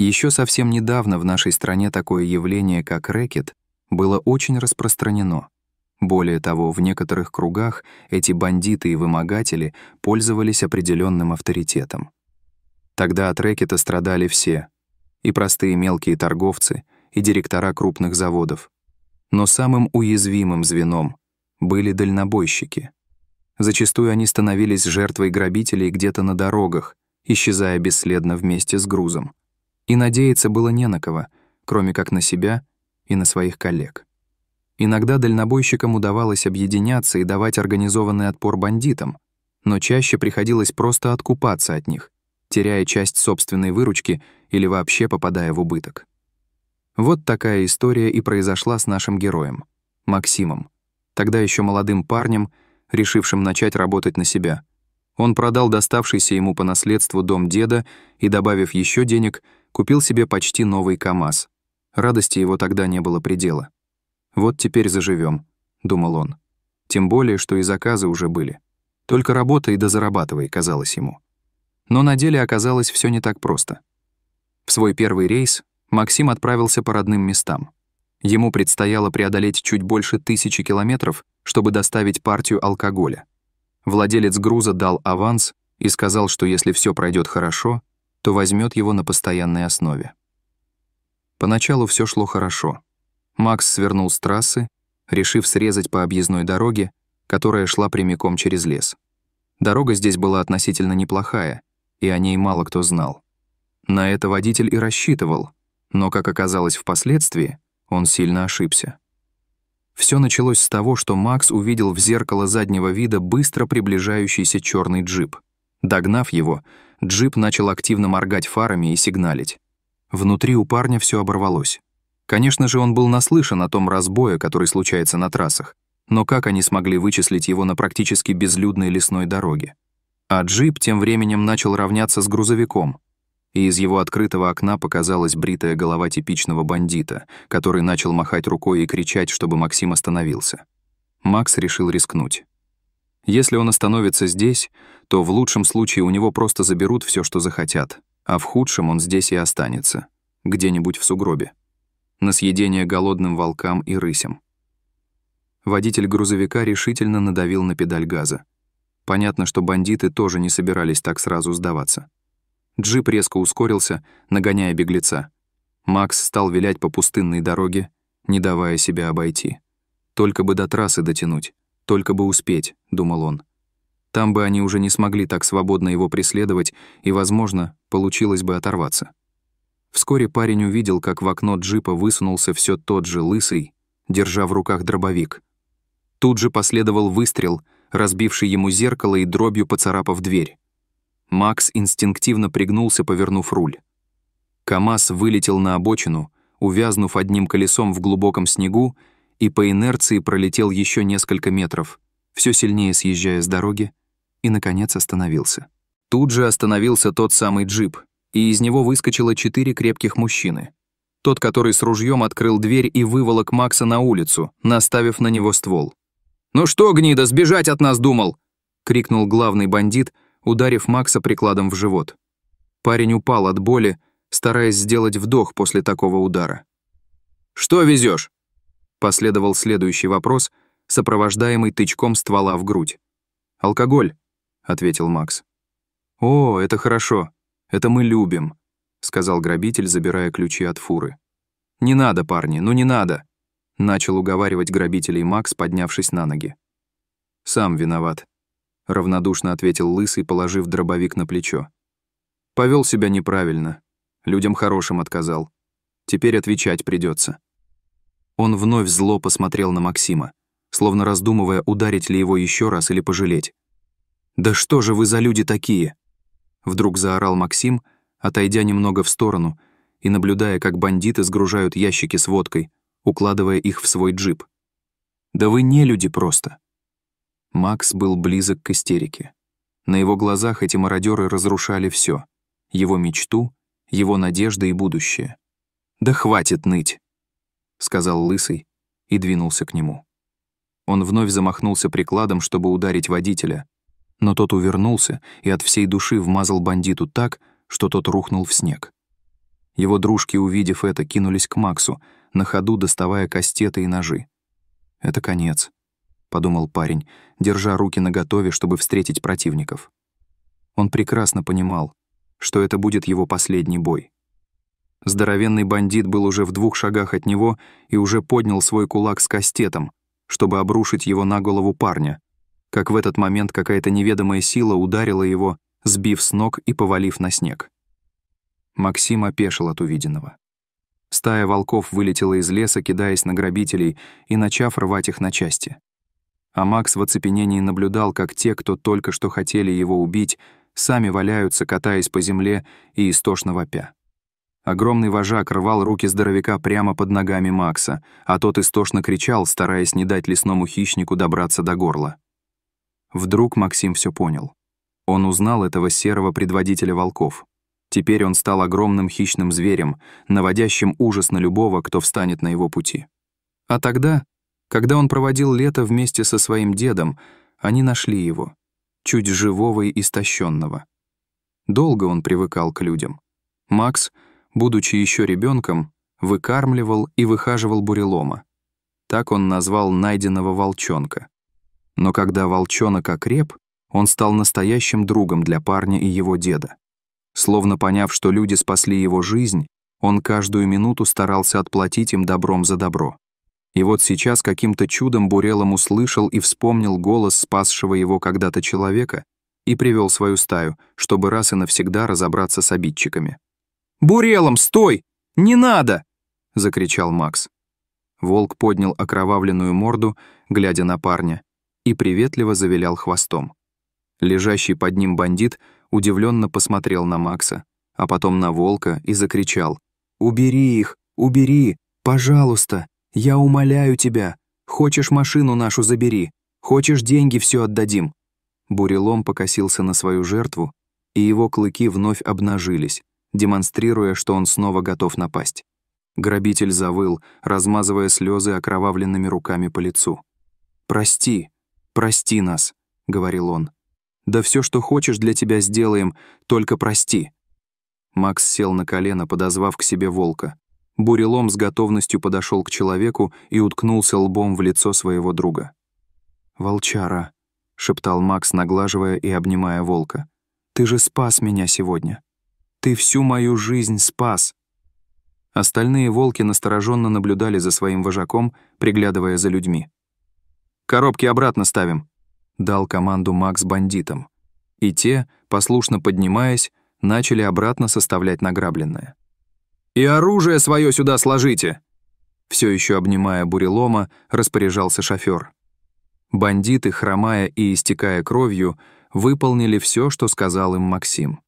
Еще совсем недавно в нашей стране такое явление, как рэкет, было очень распространено. Более того, в некоторых кругах эти бандиты и вымогатели пользовались определенным авторитетом. Тогда от рэкета страдали все — и простые мелкие торговцы, и директора крупных заводов. Но самым уязвимым звеном были дальнобойщики. Зачастую они становились жертвой грабителей где-то на дорогах, исчезая бесследно вместе с грузом. И надеяться было не на кого, кроме как на себя и на своих коллег. Иногда дальнобойщикам удавалось объединяться и давать организованный отпор бандитам, но чаще приходилось просто откупаться от них, теряя часть собственной выручки или вообще попадая в убыток. Вот такая история и произошла с нашим героем, Максимом, тогда еще молодым парнем, решившим начать работать на себя. Он продал доставшийся ему по наследству дом деда и, добавив еще денег, купил себе почти новый КАМАЗ. Радости его тогда не было предела. «Вот теперь заживем, думал он. Тем более, что и заказы уже были. Только работай да зарабатывай, казалось ему. Но на деле оказалось все не так просто. В свой первый рейс Максим отправился по родным местам. Ему предстояло преодолеть чуть больше тысячи километров, чтобы доставить партию алкоголя. Владелец груза дал аванс и сказал, что если все пройдет хорошо, кто возьмет его на постоянной основе. Поначалу все шло хорошо. Макс свернул с трассы, решив срезать по объездной дороге, которая шла прямиком через лес. Дорога здесь была относительно неплохая, и о ней мало кто знал. На это водитель и рассчитывал, но, как оказалось впоследствии, он сильно ошибся. Все началось с того, что Макс увидел в зеркало заднего вида быстро приближающийся черный джип. Догнав его, джип начал активно моргать фарами и сигналить. Внутри у парня все оборвалось. Конечно же, он был наслышан о том разбое, который случается на трассах, но как они смогли вычислить его на практически безлюдной лесной дороге? А джип тем временем начал равняться с грузовиком, и из его открытого окна показалась бритая голова типичного бандита, который начал махать рукой и кричать, чтобы Максим остановился. Макс решил рискнуть. Если он остановится здесь, то в лучшем случае у него просто заберут все, что захотят, а в худшем он здесь и останется, где-нибудь в сугробе. На съедение голодным волкам и рысям. Водитель грузовика решительно надавил на педаль газа. Понятно, что бандиты тоже не собирались так сразу сдаваться. Джип резко ускорился, нагоняя беглеца. Макс стал вилять по пустынной дороге, не давая себя обойти. Только бы до трассы дотянуть. Только бы успеть, думал он. Там бы они уже не смогли так свободно его преследовать, и, возможно, получилось бы оторваться. Вскоре парень увидел, как в окно джипа высунулся все тот же лысый, держа в руках дробовик. Тут же последовал выстрел, разбивший ему зеркало и дробью поцарапав дверь. Макс инстинктивно пригнулся, повернув руль. КамАЗ вылетел на обочину, увязнув одним колесом в глубоком снегу и по инерции пролетел еще несколько метров, все сильнее съезжая с дороги, и, наконец, остановился. Тут же остановился тот самый джип, и из него выскочило четыре крепких мужчины. Тот, который с ружьем открыл дверь и выволок Макса на улицу, наставив на него ствол. «Ну что, гнида, сбежать от нас думал!» — крикнул главный бандит, ударив Макса прикладом в живот. Парень упал от боли, стараясь сделать вдох после такого удара. «Что везешь? Последовал следующий вопрос, сопровождаемый тычком ствола в грудь. «Алкоголь», — ответил Макс. «О, это хорошо. Это мы любим», — сказал грабитель, забирая ключи от фуры. «Не надо, парни, ну не надо», — начал уговаривать грабителей Макс, поднявшись на ноги. «Сам виноват», — равнодушно ответил Лысый, положив дробовик на плечо. «Повел себя неправильно. Людям хорошим отказал. Теперь отвечать придется. Он вновь зло посмотрел на Максима, словно раздумывая, ударить ли его еще раз или пожалеть. «Да что же вы за люди такие?» Вдруг заорал Максим, отойдя немного в сторону и наблюдая, как бандиты сгружают ящики с водкой, укладывая их в свой джип. «Да вы не люди просто!» Макс был близок к истерике. На его глазах эти мародеры разрушали все: его мечту, его надежды и будущее. «Да хватит ныть!» — сказал Лысый и двинулся к нему. Он вновь замахнулся прикладом, чтобы ударить водителя, но тот увернулся и от всей души вмазал бандиту так, что тот рухнул в снег. Его дружки, увидев это, кинулись к Максу, на ходу доставая кастеты и ножи. «Это конец», — подумал парень, держа руки наготове, чтобы встретить противников. Он прекрасно понимал, что это будет его последний бой. Здоровенный бандит был уже в двух шагах от него и уже поднял свой кулак с кастетом, чтобы обрушить его на голову парня. Как в этот момент какая-то неведомая сила ударила его, сбив с ног и повалив на снег. Максим опешил от увиденного. Стая волков вылетела из леса, кидаясь на грабителей и начав рвать их на части. А Макс в оцепенении наблюдал, как те, кто только что хотели его убить, сами валяются, катаясь по земле и истошно вопя. Огромный вожак рвал руки здоровяка прямо под ногами Макса, а тот истошно кричал, стараясь не дать лесному хищнику добраться до горла. Вдруг Максим все понял. Он узнал этого серого предводителя волков. Теперь он стал огромным хищным зверем, наводящим ужас на любого, кто встанет на его пути. А тогда, когда он проводил лето вместе со своим дедом, они нашли его, чуть живого и истощенного. Долго он привыкал к людям. Макс — будучи еще ребенком, выкармливал и выхаживал бурелома. Так он назвал найденного волчонка. Но когда волчонок окреп, он стал настоящим другом для парня и его деда. Словно поняв, что люди спасли его жизнь, он каждую минуту старался отплатить им добром за добро. И вот сейчас каким-то чудом Бурелом услышал и вспомнил голос спасшего его когда-то человека и привел свою стаю, чтобы раз и навсегда разобраться с обидчиками. «Бурелом, стой! Не надо!» — закричал Макс. Волк поднял окровавленную морду, глядя на парня, и приветливо завилял хвостом. Лежащий под ним бандит удивленно посмотрел на Макса, а потом на волка и закричал. «Убери их! Убери! Пожалуйста! Я умоляю тебя! Хочешь машину нашу забери! Хочешь деньги все отдадим!» Бурелом покосился на свою жертву, и его клыки вновь обнажились, демонстрируя, что он снова готов напасть. Грабитель завыл, размазывая слезы окровавленными руками по лицу. «Прости, прости нас», — говорил он. «Да все, что хочешь, для тебя сделаем, только прости». Макс сел на колено, подозвав к себе волка. Бурелом с готовностью подошел к человеку и уткнулся лбом в лицо своего друга. «Волчара», — шептал Макс, наглаживая и обнимая волка, — «ты же спас меня сегодня». Ты всю мою жизнь спас!» Остальные волки настороженно наблюдали за своим вожаком, приглядывая за людьми. «Коробки обратно ставим!» — дал команду Макс бандитам. И те, послушно поднимаясь, начали обратно составлять награбленное. «И оружие свое сюда сложите!» Все еще обнимая бурелома, распоряжался шофер. Бандиты, хромая и истекая кровью, выполнили все, что сказал им Максим.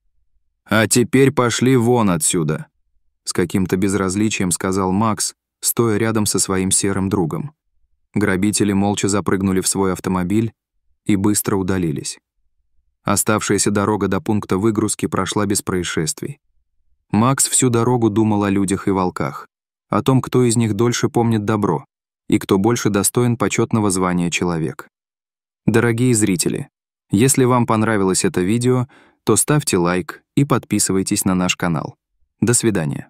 «А теперь пошли вон отсюда», — с каким-то безразличием сказал Макс, стоя рядом со своим серым другом. Грабители молча запрыгнули в свой автомобиль и быстро удалились. Оставшаяся дорога до пункта выгрузки прошла без происшествий. Макс всю дорогу думал о людях и волках, о том, кто из них дольше помнит добро и кто больше достоин почетного звания человек. Дорогие зрители, если вам понравилось это видео, то ставьте лайк, и подписывайтесь на наш канал. До свидания.